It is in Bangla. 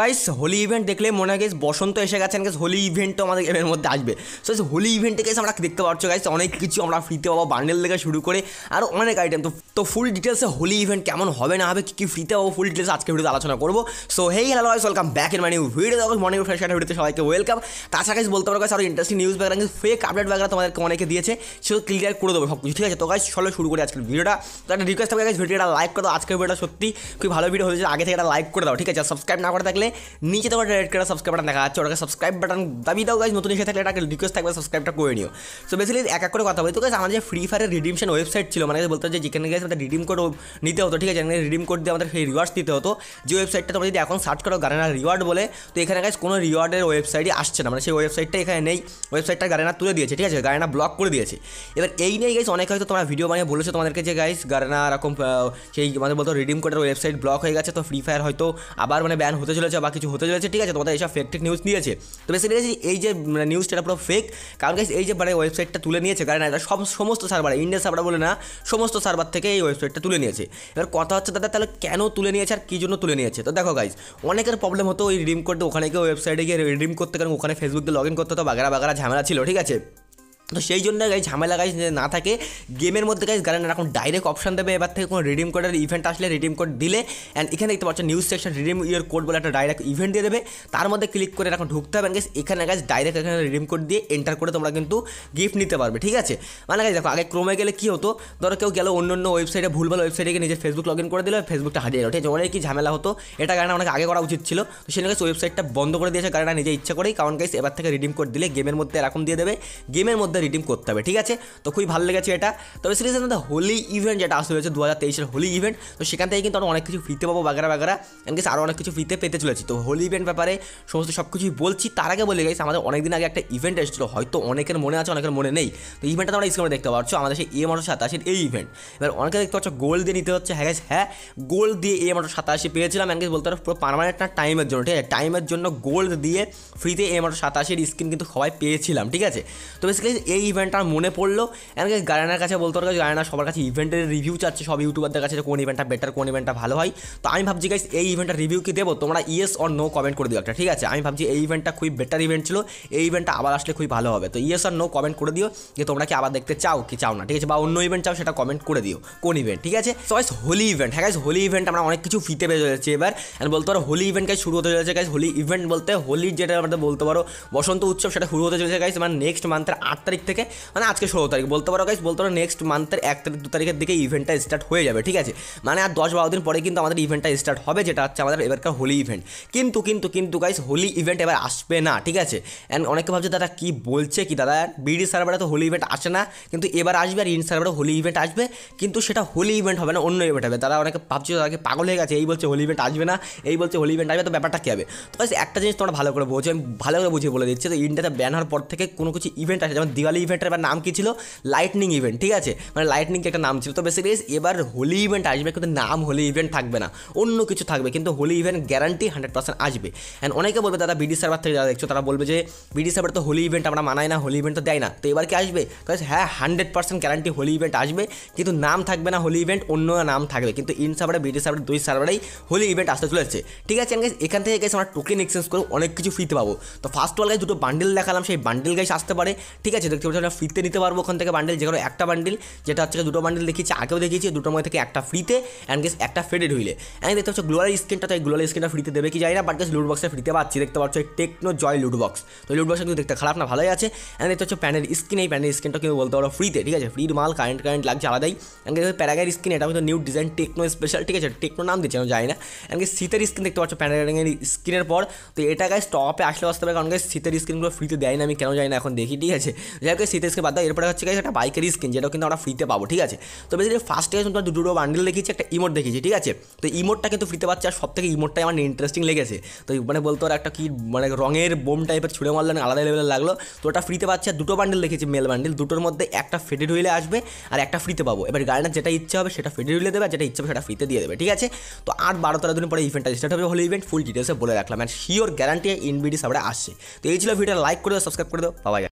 গাইস হোলি ইভেন্ট দেখলে মনে হয় গেছে বসন্ত এসে গেছেন গেছে হোলি ইভেন্টও আমাদের গেমের মধ্যে আসবে সো হোলি ইভেন্টে গেছে আমরা দেখতে পাচ্ছ গাইস অনেক কিছু আমরা ফ্রিতে পাবো বান্ডেল থেকে শুরু করে আরও অনেক আইটেম তো তো ফুল ডিটেলসে হোলি ইভেন্ট কেমন হবে না হবে কী কী ফ্রিতে পাবো ফুল ডিটেলস আজকে ভিডিওতে আলোচনা করবো so hey hello guys welcome back এর মানে ভিডিও দেখো মর্নিং ফ্রেশ একটা ভিডিওতে সবাইকে ওয়েলকাম তাছাড়া গাইস বলতে পারো গাইস আরও ইন্টারেস্টিং নিউজ ব্যাকগ্রাউন্ড কিন্তু ফেক আপডেট ব্যাকগ্রাউন্ড তোমাদেরকে অনেকে দিয়েছে সেও ক্লিয়ার করে দেবো সব কিছু ঠিক আছে তো গাইস চলো শুরু করি আজকের ভিডিওটা তো একটা রিকোয়েস্ট থাকবে গাইস ভিডিওটা লাইক করে আজকের ভিডিওটা সত্যি খুব ভালো ভিডিও হয়েছে আগে থেকে একটা লাইক করে দাও ঠিক আছে সাবস্ক্রাইব না করে থাকলে নিচে তোমার রেড কালার সাবস্ক্রাইব বাটন দেখা যাচ্ছে ওটাকে সাবস্ক্রাইব বাটন দাবি দাও গাছ নতুন এসে থাকলে এটাকে রিকোয়েস্ট থাকবে সাবস্ক্রাইবটা করে নিও সো বেসিক্যালি এক এক করে কথা বলি তো গাছ আমাদের ফ্রি ফায়ারের রিডিমশন ওয়েবসাইট ছিল মানে বলতে যে যেখানে গেছে আমাদের রিডিম কোড নিতে হতো ঠিক আছে রিডিম কোড দিয়ে আমাদের সেই রিওয়ার্ডস দিতে হতো যে ওয়েবসাইটটা তোমরা যদি এখন সার্চ করো গানার রিওয়ার্ড বলে তো এখানে গাছ কোনো রিওয়ার্ডের ওয়েবসাইটই আসছে না মানে সেই ওয়েবসাইটটা এখানে নেই ওয়েবসাইটটা গারেনা তুলে দিয়েছে ঠিক আছে গারেনা ব্লক করে দিয়েছে এবার এই নিয়ে গাইস অনেক হয়তো তোমরা ভিডিও বানিয়ে বলেছো তোমাদেরকে যে গাইস গারেনা এরকম সেই মানে বলতো রিডিম কোডের ওয়েবসাইট ব্লক হয়ে গেছে তো ফ্রি ফায়ার হয়তো আবার মানে ব্যান হতে চলে চলেছে বা কিছু হতে চলেছে ঠিক আছে তোমাদের এইসব ফেক টেক নিউজ নিয়েছে তো বেসিক্যালি এই যে নিউজটা এটা পুরো ফেক কারণ গাইস এই যে মানে ওয়েবসাইটটা মানে তুলে নিয়েছে কারণ এটা সব সমস্ত সার্ভার ইন্ডিয়ান সার্ভার বলে না সমস্ত সার্ভার থেকে এই ওয়েবসাইটটা তুলে নিয়েছে এবার কথা হচ্ছে দাদা তাহলে কেন তুলে নিয়েছে আর কী জন্য তুলে নিয়েছে তো দেখো গাইজ অনেকের প্রবলেম হতো ওই রিডিম করতে ওখানে গিয়ে ওয়েবসাইটে গিয়ে রিডিম করতে কারণ ওখানে ফেসবুক দিয়ে লগ ইন করতে হতো বাগারা বাগারা ঝামেলা ছিল ঠিক আছে তো সেই জন্য গাইজ ঝামেলা গাইজ না থাকে গেমের মধ্যে গাইজ গার্ডেন এখন ডাইরেক্ট অপশান দেবে এবার থেকে কোনো রিডিম কোডের ইভেন্ট আসলে রিডিম কোড দিলে অ্যান্ড এখানে দেখতে পাচ্ছ news section redeem your code বলে একটা ডাইরেক্ট ইভেন্ট দিয়ে দেবে তার মধ্যে ক্লিক করে এখন ঢুকতে হবে গাইজ এখানে গাইজ ডাইরেক্ট এখানে রিডিম কোড দিয়ে এন্টার করে তোমরা কিন্তু গিফট নিতে পারবে ঠিক আছে মানে গাইজ দেখো আগে ক্রমে গেলে কী হতো ধরো কেউ গেলো অন্য অন্য ওয়েবসাইটে ভুলভাল ওয়েবসাইটে গিয়ে নিজের ফেসবুক লগ ইন করে দিলে ফেসবুকটা হারিয়ে গেল ঠিক আছে অনেক কি ঝামেলা হতো এটা গাড়ি অনেক আগে করা উচিত ছিল তো সেই গাছ ওয়েবসাইটটা বন্ধ করে দিয়েছে গাড়িটা নিজে ইচ্ছা করেই কারণ গাইজ এবার থেকে রিডিম কোড দিলে গেমের মধ্যে এরকম দিয়ে দেবে গেমের মধ্যে মধ্যে রিডিম করতে হবে ঠিক আছে তো খুবই ভালো লেগেছে এটা তবে সিরিজের মধ্যে হোলি ইভেন্ট যেটা আসতে হয়েছে দু হাজার তেইশের হোলি ইভেন্ট তো সেখান থেকে কিন্তু আমরা অনেক কিছু ফ্রিতে পাবো বাগেরা বাগেরা এমনকি আরও অনেক কিছু ফ্রিতে পেতে চলেছি তো হোলি ইভেন্ট ব্যাপারে সমস্ত সব কিছুই বলছি তার আগে বলে গেছি আমাদের অনেকদিন আগে একটা ইভেন্ট এসেছিলো হয়তো অনেকের মনে আছে অনেকের মনে নেই তো ইভেন্টটা আমরা স্ক্রিনে দেখতে পাচ্ছ আমাদের সেই এ আঠারো সাতাশির এই ইভেন্ট এবার অনেকে দেখতে পাচ্ছ গোল্ড দিয়ে নিতে হচ্ছে হ্যাঁ হ্যাঁ গোল্ড দিয়ে এ আঠারো সাতাশি পেয়েছিলাম এমনকি বলতে পারো পুরো পারমানেন্ট না টাইমের জন্য ঠিক আছে টাইমের জন্য গোল্ড দিয়ে ফ্রিতে এ আঠারো সাতাশির স্কিন কিন্তু সবাই পেয়েছিলাম ঠিক আছে তো বেসিক্যালি এই ইভেন্টটা মনে পড়লো অ্যান্ড গায়নার কাছে বলতে পারো গায়না সবার কাছে ইভেন্টের রিভিউ চাচ্ছে সব ইউটিউবারদের কাছে কোন ইভেন্টটা বেটার কোন ইভেন্টটা ভালো হয় তো আমি ভাবছি গাইস এই ইভেন্টটা রিভিউ কি দেবো তোমরা ইয়েস অর নো কমেন্ট করে দিও একটা ঠিক আছে আমি ভাবছি এই ইভেন্টটা খুবই বেটার ইভেন্ট ছিল এই ইভেন্টটা আবার আসলে খুবই ভালো হবে তো ইয়েস অর নো কমেন্ট করে দিও যে তোমরা কি আবার দেখতে চাও কি চাও না ঠিক আছে বা অন্য ইভেন্ট চাও সেটা কমেন্ট করে দিও কোন ইভেন্ট ঠিক আছে তো হোলি ইভেন্ট হ্যাঁ গাইস হোলি ইভেন্ট আমরা অনেক কিছু ফিতে পেয়ে চলেছে এবার অ্যান্ড বলতে পারো হোলি ইভেন্ট গাইস শুরু হতে চলেছে গাইস হোলি ইভেন্ট বলতে হোলির যেটা আমাদের বলতে পারো বসন্ত উৎসব সেটা শুরু হতে চলেছে গাইস মানে নেক্সট মান্থের আট তারিখ তারিখ থেকে মানে আজকে ষোলো তারিখ বলতে পারো গাইস বলতে পারো নেক্সট মান্থের এক তারিখ দু তারিখের দিকে ইভেন্টটা স্টার্ট হয়ে যাবে ঠিক আছে মানে আর দশ বারো দিন পরে কিন্তু আমাদের ইভেন্টটা স্টার্ট হবে যেটা হচ্ছে আমাদের এবারকার হোলি ইভেন্ট কিন্তু কিন্তু কিন্তু গাইস হোলি ইভেন্ট এবার আসবে না ঠিক আছে অ্যান্ড অনেকে ভাবছে দাদা কী বলছে কি দাদা বিডি সার্ভারে তো হোলি ইভেন্ট আসে না কিন্তু এবার আসবে আর ইন সার্ভারে হোলি ইভেন্ট আসবে কিন্তু সেটা হোলি ইভেন্ট হবে না অন্য ইভেন্ট হবে তারা অনেকে ভাবছে তাদেরকে পাগল হয়ে গেছে এই বলছে হোলি ইভেন্ট আসবে না এই বলছে হোলি ইভেন্ট আসবে তো ব্যাপারটা কী হবে তো একটা জিনিস তোমরা ভালো করে বুঝো আমি ভালো করে বুঝিয়ে বলে দিচ্ছি তো ইন্ডিয়াতে ব্যান হওয়ার পর থেকে কোনো কিছু ইভেন্ট আসে যেমন দিওয়া দিওয়ালি ইভেন্টের এবার নাম কী ছিল লাইটনিং ইভেন্ট ঠিক আছে মানে লাইটনিং একটা নাম ছিল তো বেসিক্যালি এবার হোলি ইভেন্ট আসবে কিন্তু নাম হোলি ইভেন্ট থাকবে না অন্য কিছু থাকবে কিন্তু Holi event guarantee hundred percent আসবে অ্যান্ড অনেকে বলবে দাদা বিডি সার্ভার থেকে যারা দেখছো তারা বলবে যে বিডি সার্ভার তো হোলি ইভেন্ট আমরা মানায় না হোলি ইভেন্ট তো দেয় না তো এবার কি আসবে হ্যাঁ hundred percent guarantee Holi event আসবে কিন্তু নাম থাকবে না হোলি ইভেন্ট অন্য নাম থাকবে কিন্তু ইন সার্ভারে বিডি সার্ভারে দুই সার্ভারেই হোলি ইভেন্ট আসতে চলেছে ঠিক আছে এখান থেকে গেছে আমরা টোকেন এক্সচেঞ্জ করে অনেক কিছু ফ্রিতে পাবো তো ফার্স্ট অল গাইজ দুটো বান্ডেল দেখালাম সেই বান্ডেল গাইজ আসতে পারে ঠিক আছে দেখতে পাচ্ছি আমরা ফ্রিতে নিতে পারবো ওখান থেকে বান্ডেল যে কোনো একটা বান্ডেল যেটা হচ্ছে দুটো বান্ডেল দেখিয়েছি আগেও দেখিয়েছি দুটোর মধ্যে থেকে একটা ফ্রিতে অ্যান্ড গেস একটা ফেডেড হইলে অ্যান্ড দেখতে পাচ্ছ গ্লোয়াল স্ক্রিনটা তাই গ্লোয়াল স্ক্রিনটা ফ্রিতে দেবে কি যায় না বাট গেস লুট বক্সটা ফ্রিতে পাচ্ছি দেখতে পাচ্ছ টেকনো জয় লুট বক্স তো লুট বক্সটা কিন্তু দেখতে খারাপ না ভালোই আছে অ্যান্ড দেখতে হচ্ছে প্যানের স্ক্রিন এই প্যানের স্ক্রিনটা কিন্তু বলতে পারো ফ্রিতে ঠিক আছে ফ্রির মাল কারেন্ট কারেন্ট লাগছে আলাদাই অ্যান্ড প্যারাগের স্ক্রিন এটা কিন্তু নিউ ডিজাইন টেকনো স্পেশাল ঠিক আছে টেকনো নাম দিচ্ছে জানি না অ্যান্ড শীতের স্ক্রিন দেখতে পাচ্ছ প্যানের স্ক্রিনের পর তো এটা গাছ টপে আসলে আসতে হবে কারণ গাছ শীতের স্ক্রিনগুলো ফ্রিতে দেয় না আমি কেন জানি না এখন দেখি ঠিক আছে যাই হোক সিতেশকে বাদ দাও এরপরে হচ্ছে গেছে একটা বাইকের স্কিন যেটা কিন্তু আমরা ফ্রিতে পাবো ঠিক আছে তো বেসিক্যালি ফার্স্টে তোমার দুটো বান্ডেল দেখিয়েছি একটা ইমোট দেখিয়েছি ঠিক আছে তো ইমোটটা কিন্তু ফ্রিতে পাচ্ছে আর সব থেকে ইমোটটাই আমার ইন্টারেস্টিং লেগেছে তো মানে বলতো আর একটা কি মানে রঙের বোম টাইপের ছুড়ে মারলেন আলাদা লেভেলের লাগলো তো ওটা ফ্রিতে পাচ্ছে আর দুটো বান্ডেল দেখেছি মেল বান্ডেল দুটোর মধ্যে একটা ফেডেড হুইলে আসবে আর একটা ফ্রিতে পাবো এবার গাড়িটার যেটা ইচ্ছে হবে সেটা ফেডেড হুইলে দেবে যেটা ইচ্ছে হবে সেটা ফ্রিতে দিয়ে দেবে ঠিক আছে তো আর বারো তেরো দিন পরে ইভেন্টটা স্টার্ট হবে হলো ইভেন্ট ফুল ডিটেলসে বলে রাখলাম অ্যান্ড শিওর গ্যারান্টি ইনভিডি সবাই আসছে তো এই ছিল ভিডিও লাইক করে দাও সাবস্ক্রাইব করে দেবো পাওয়া যায়